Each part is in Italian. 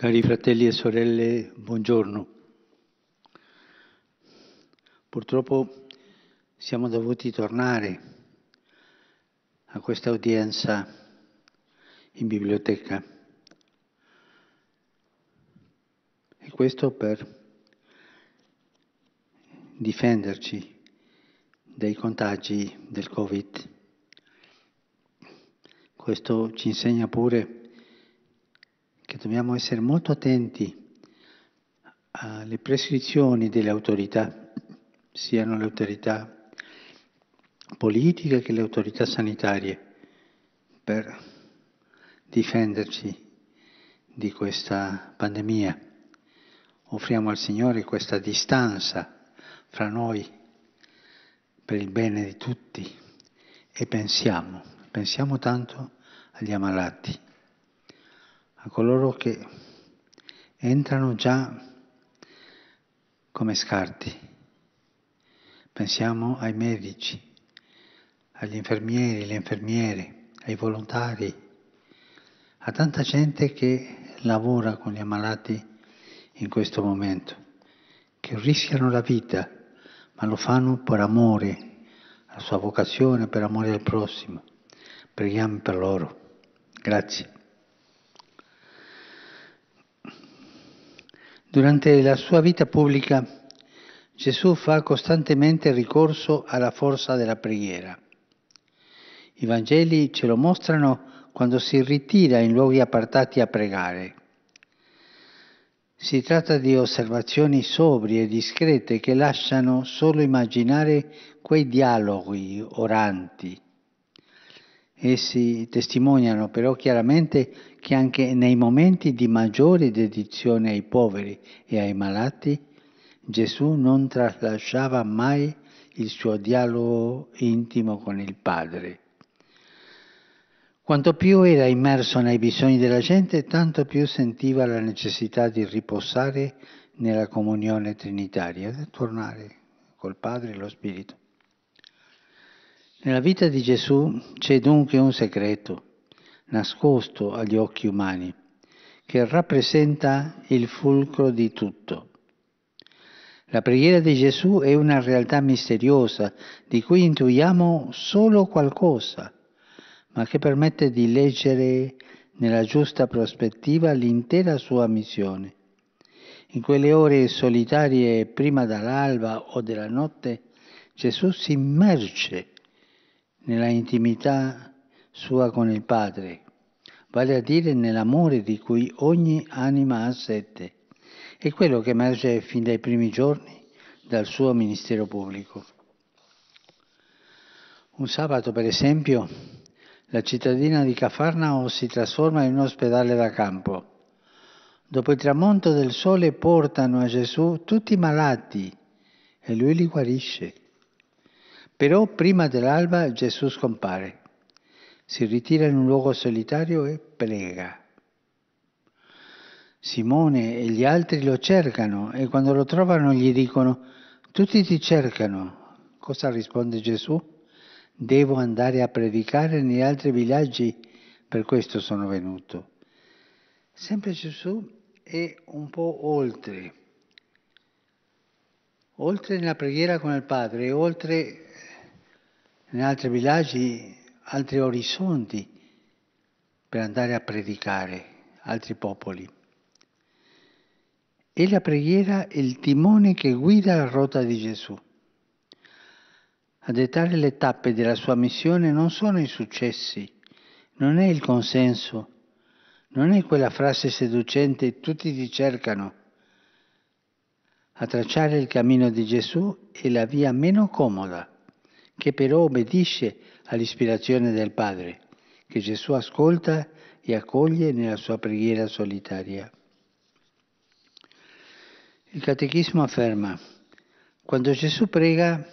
Cari fratelli e sorelle, buongiorno. Purtroppo siamo dovuti tornare a questa udienza in biblioteca e questo per difenderci dai contagi del Covid. Questo ci insegna pure che dobbiamo essere molto attenti alle prescrizioni delle autorità, siano le autorità politiche che le autorità sanitarie, per difenderci di questa pandemia. Offriamo al Signore questa distanza fra noi per il bene di tutti e pensiamo, pensiamo tanto agli ammalati a coloro che entrano già come scarti. Pensiamo ai medici, agli infermieri, alle infermiere, ai volontari, a tanta gente che lavora con gli ammalati in questo momento, che rischiano la vita, ma lo fanno per amore alla sua vocazione, per amore al prossimo. Preghiamo per loro. Grazie. Durante la sua vita pubblica Gesù fa costantemente ricorso alla forza della preghiera. I Vangeli ce lo mostrano quando si ritira in luoghi appartati a pregare. Si tratta di osservazioni sobrie e discrete che lasciano solo immaginare quei dialoghi oranti. Essi testimoniano però chiaramente che anche nei momenti di maggiore dedizione ai poveri e ai malati, Gesù non tralasciava mai il suo dialogo intimo con il Padre. Quanto più era immerso nei bisogni della gente, tanto più sentiva la necessità di riposare nella comunione trinitaria, di tornare col Padre e lo Spirito. Nella vita di Gesù c'è dunque un segreto, nascosto agli occhi umani, che rappresenta il fulcro di tutto. La preghiera di Gesù è una realtà misteriosa di cui intuiamo solo qualcosa, ma che permette di leggere nella giusta prospettiva l'intera sua missione. In quelle ore solitarie prima dall'alba o della notte, Gesù si immerge nella intimità sua con il Padre, vale a dire nell'amore di cui ogni anima ha sette. È quello che emerge fin dai primi giorni dal suo ministero pubblico. Un sabato, per esempio, la cittadina di Cafarnao si trasforma in un ospedale da campo. Dopo il tramonto del sole portano a Gesù tutti i malati e lui li guarisce. Però prima dell'alba Gesù scompare si ritira in un luogo solitario e prega. Simone e gli altri lo cercano e quando lo trovano gli dicono, tutti ti cercano. Cosa risponde Gesù? Devo andare a predicare negli altri villaggi, per questo sono venuto. Sempre Gesù è un po' oltre, oltre nella preghiera con il Padre, oltre in altri villaggi altri orizzonti per andare a predicare altri popoli. È la preghiera il timone che guida la rotta di Gesù. A dettare le tappe della sua missione non sono i successi, non è il consenso, non è quella frase seducente tutti ti cercano. A tracciare il cammino di Gesù è la via meno comoda, che però obbedisce a all'ispirazione del Padre, che Gesù ascolta e accoglie nella sua preghiera solitaria. Il Catechismo afferma, quando Gesù prega,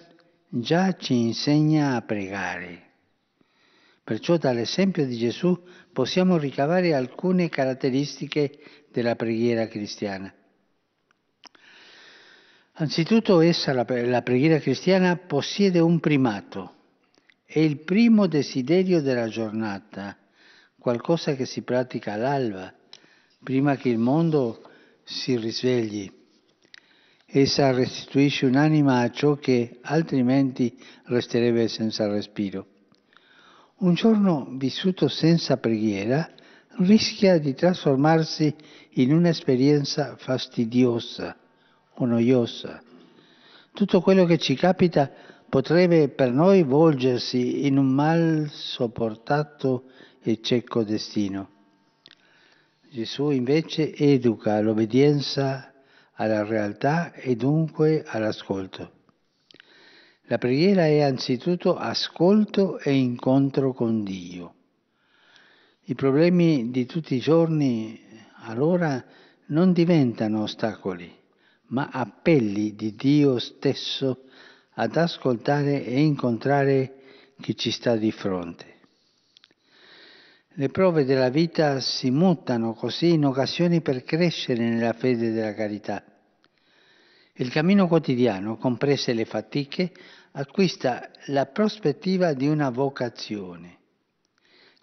già ci insegna a pregare. Perciò dall'esempio di Gesù possiamo ricavare alcune caratteristiche della preghiera cristiana. Anzitutto essa, la, preghiera cristiana, possiede un primato, è il primo desiderio della giornata, qualcosa che si pratica all'alba, prima che il mondo si risvegli. Essa restituisce un'anima a ciò che altrimenti resterebbe senza respiro. Un giorno vissuto senza preghiera rischia di trasformarsi in un'esperienza fastidiosa o noiosa. Tutto quello che ci capita potrebbe per noi volgersi in un mal sopportato e cieco destino. Gesù invece educa l'obbedienza alla realtà e dunque all'ascolto. La preghiera è anzitutto ascolto e incontro con Dio. I problemi di tutti i giorni allora non diventano ostacoli, ma appelli di Dio stesso ad ascoltare e incontrare chi ci sta di fronte. Le prove della vita si mutano così in occasioni per crescere nella fede della carità. Il cammino quotidiano, comprese le fatiche, acquista la prospettiva di una vocazione.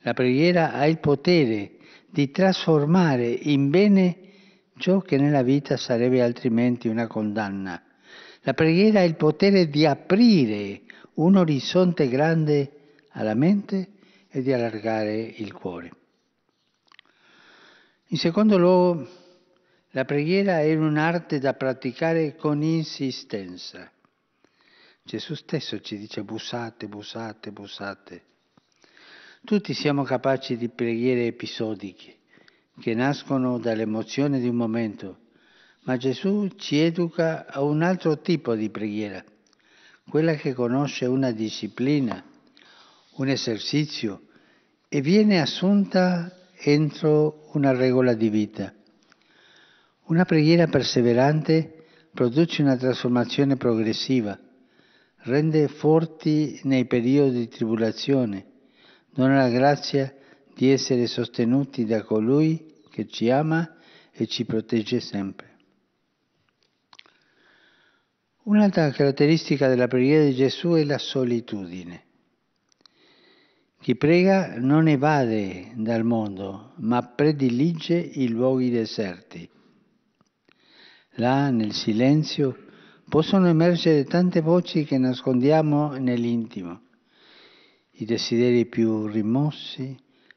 La preghiera ha il potere di trasformare in bene ciò che nella vita sarebbe altrimenti una condanna la preghiera ha il potere di aprire un orizzonte grande alla mente e di allargare il cuore. In secondo luogo, la preghiera è un'arte da praticare con insistenza. Gesù stesso ci dice bussate, bussate, bussate. Tutti siamo capaci di preghiere episodiche che nascono dall'emozione di un momento ma Gesù ci educa a un altro tipo di preghiera, quella che conosce una disciplina, un esercizio e viene assunta entro una regola di vita. Una preghiera perseverante produce una trasformazione progressiva, rende forti nei periodi di tribolazione, dona la grazia di essere sostenuti da colui che ci ama e ci protegge sempre. Un'altra caratteristica della preghiera di Gesù è la solitudine. Chi prega non evade dal mondo, ma predilige i luoghi deserti. Là, nel silenzio, possono emergere tante voci che nascondiamo nell'intimo, i desideri più rimossi,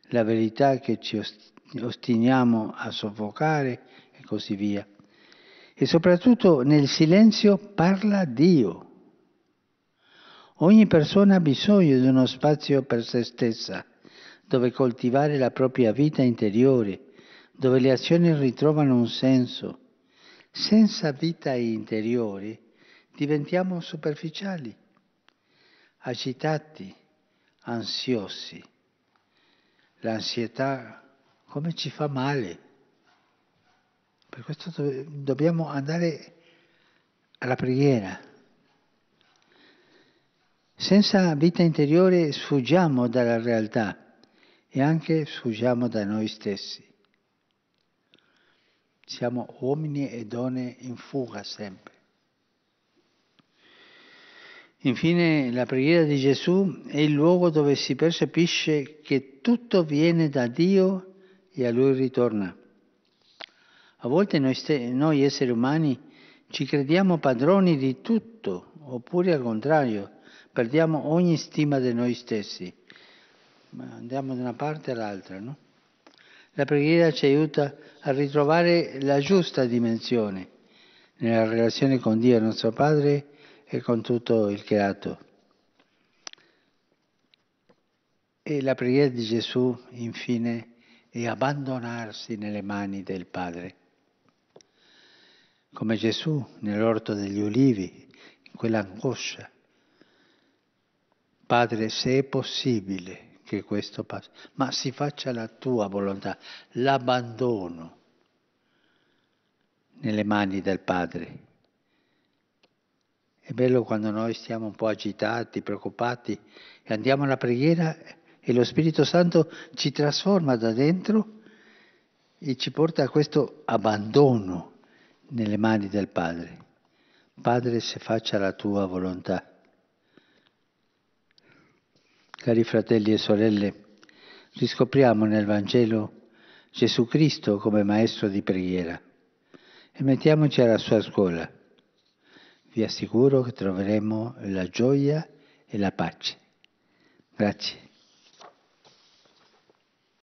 la verità che ci ostiniamo a soffocare e così via e soprattutto nel silenzio parla Dio. Ogni persona ha bisogno di uno spazio per se stessa, dove coltivare la propria vita interiore, dove le azioni ritrovano un senso. Senza vita interiore diventiamo superficiali, agitati, ansiosi. L'ansietà come ci fa male. Per questo dobbiamo andare alla preghiera. Senza vita interiore sfuggiamo dalla realtà e anche sfuggiamo da noi stessi. Siamo uomini e donne in fuga sempre. Infine la preghiera di Gesù è il luogo dove si percepisce che tutto viene da Dio e a Lui ritorna. A volte noi, st- noi esseri umani ci crediamo padroni di tutto, oppure al contrario, perdiamo ogni stima di noi stessi. Ma andiamo da una parte all'altra, no? La preghiera ci aiuta a ritrovare la giusta dimensione nella relazione con Dio nostro Padre e con tutto il creato. E la preghiera di Gesù, infine, è abbandonarsi nelle mani del Padre come Gesù nell'orto degli ulivi, in quell'angoscia. Padre, se è possibile che questo passi, ma si faccia la tua volontà, l'abbandono nelle mani del Padre. È bello quando noi stiamo un po' agitati, preoccupati e andiamo alla preghiera e lo Spirito Santo ci trasforma da dentro e ci porta a questo abbandono nelle mani del Padre. Padre, se faccia la tua volontà. Cari fratelli e sorelle, riscopriamo nel Vangelo Gesù Cristo come maestro di preghiera e mettiamoci alla sua scuola. Vi assicuro che troveremo la gioia e la pace. Grazie.